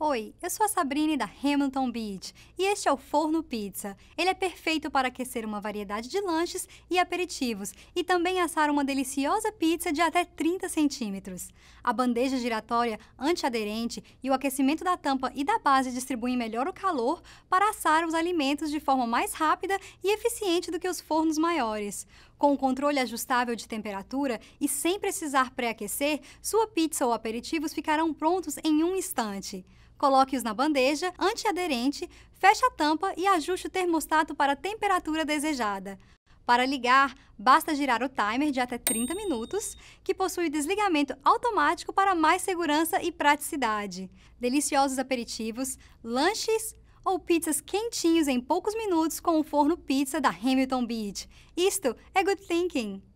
Oi, eu sou a Sabrine da Hamilton Beach e este é o Forno Pizza. Ele é perfeito para aquecer uma variedade de lanches e aperitivos e também assar uma deliciosa pizza de até 30 centímetros. A bandeja giratória antiaderente e o aquecimento da tampa e da base distribuem melhor o calor para assar os alimentos de forma mais rápida e eficiente do que os fornos maiores. Com o controle ajustável de temperatura e sem precisar pré-aquecer, sua pizza ou aperitivos ficarão prontos em um instante. Coloque-os na bandeja antiaderente, feche a tampa e ajuste o termostato para a temperatura desejada. Para ligar, basta girar o timer de até 30 minutos, que possui desligamento automático para mais segurança e praticidade. Deliciosos aperitivos, lanches ou pizzas quentinhos em poucos minutos com o forno pizza da Hamilton Beach. Isto é good thinking!